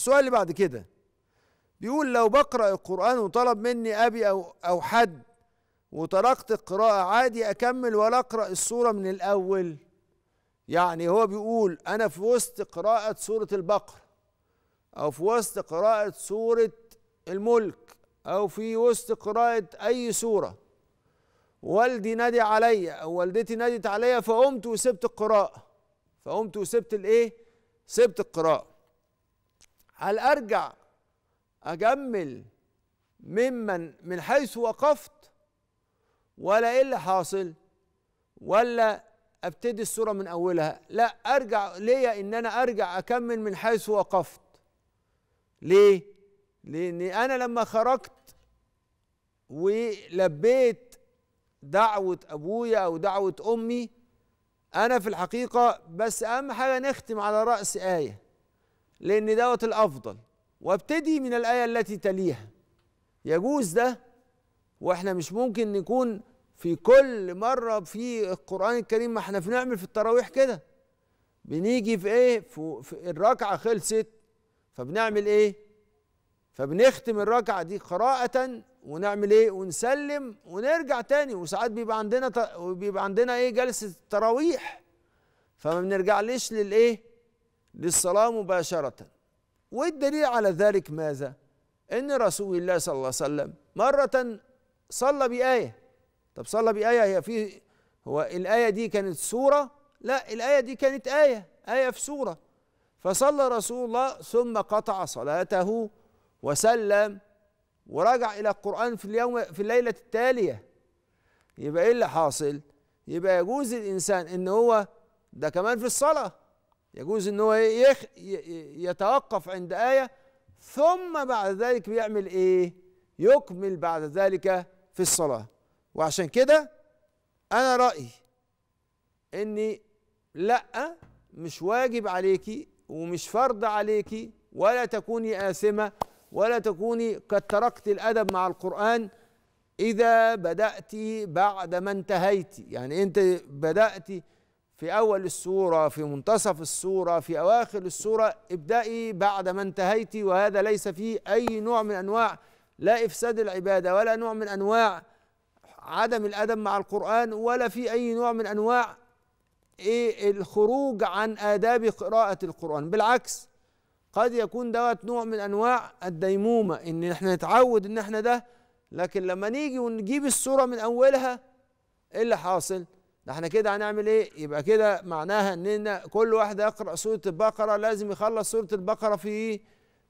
السؤال اللي بعد كده بيقول لو بقرأ القرآن وطلب مني أبي أو أو حد وتركت القراءة عادي أكمل ولا أقرأ السورة من الأول يعني هو بيقول أنا في وسط قراءة سورة البقرة أو في وسط قراءة سورة الملك أو في وسط قراءة أي سورة والدي نادي عليا أو والدتي نادت عليا فقمت وسبت القراءة فقمت وسبت الإيه؟ سبت القراءة هل ارجع اجمل ممن من حيث وقفت ولا ايه اللي حاصل ولا ابتدي الصوره من اولها لا ارجع ليا ان انا ارجع اكمل من حيث وقفت ليه لان انا لما خرجت ولبيت دعوه ابويا او دعوه امي انا في الحقيقه بس اهم حاجه نختم على راس ايه لأن دوت الأفضل وابتدي من الآية التي تليها يجوز ده واحنا مش ممكن نكون في كل مرة في القرآن الكريم ما احنا بنعمل في التراويح كده بنيجي في ايه في, الركعة خلصت فبنعمل ايه فبنختم الركعة دي قراءة ونعمل ايه ونسلم ونرجع تاني وساعات بيبقى عندنا بيبقى عندنا ايه جلسة التراويح فما بنرجعليش للايه للصلاة مباشرة والدليل على ذلك ماذا؟ ان رسول الله صلى الله عليه وسلم مرة صلى بآية طب صلى بآية هي في هو الآية دي كانت سورة؟ لا الآية دي كانت آية آية في سورة فصلى رسول الله ثم قطع صلاته وسلم ورجع إلى القرآن في اليوم في الليلة التالية يبقى إيه اللي حاصل؟ يبقى يجوز الإنسان إن هو ده كمان في الصلاة يجوز ان هو يخ يتوقف عند ايه ثم بعد ذلك بيعمل ايه يكمل بعد ذلك في الصلاه وعشان كده انا رايي اني لا مش واجب عليكي ومش فرض عليكي ولا تكوني آثمة ولا تكوني قد تركت الأدب مع القرآن إذا بدأت بعد ما انتهيت يعني أنت بدأت في أول السورة في منتصف السورة في أواخر السورة ابدأي بعد ما انتهيت وهذا ليس فيه أي نوع من أنواع لا إفساد العبادة ولا نوع من أنواع عدم الأدب مع القرآن ولا في أي نوع من أنواع إيه الخروج عن آداب قراءة القرآن بالعكس قد يكون دوت نوع من أنواع الديمومة إن إحنا نتعود إن إحنا ده لكن لما نيجي ونجيب السورة من أولها إيه اللي حاصل؟ ده احنا كده هنعمل ايه يبقى كده معناها ان كل واحد يقرا سوره البقره لازم يخلص سوره البقره في إيه؟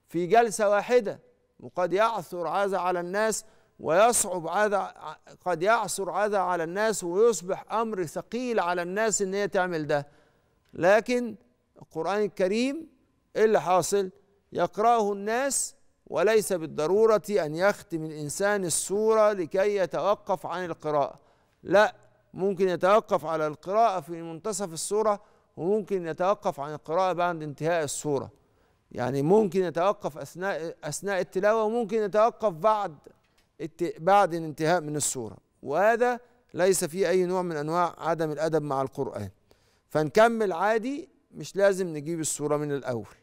في جلسه واحده وقد يعثر هذا على الناس ويصعب هذا قد يعثر هذا على الناس ويصبح امر ثقيل على الناس ان هي تعمل ده لكن القران الكريم ايه اللي حاصل يقراه الناس وليس بالضروره ان يختم الانسان السوره لكي يتوقف عن القراءه لا ممكن يتوقف على القراءة في منتصف السورة وممكن يتوقف عن القراءة بعد انتهاء السورة يعني ممكن يتوقف أثناء أثناء التلاوة وممكن يتوقف بعد بعد الانتهاء من السورة وهذا ليس فيه أي نوع من أنواع عدم الأدب مع القرآن فنكمل عادي مش لازم نجيب السورة من الأول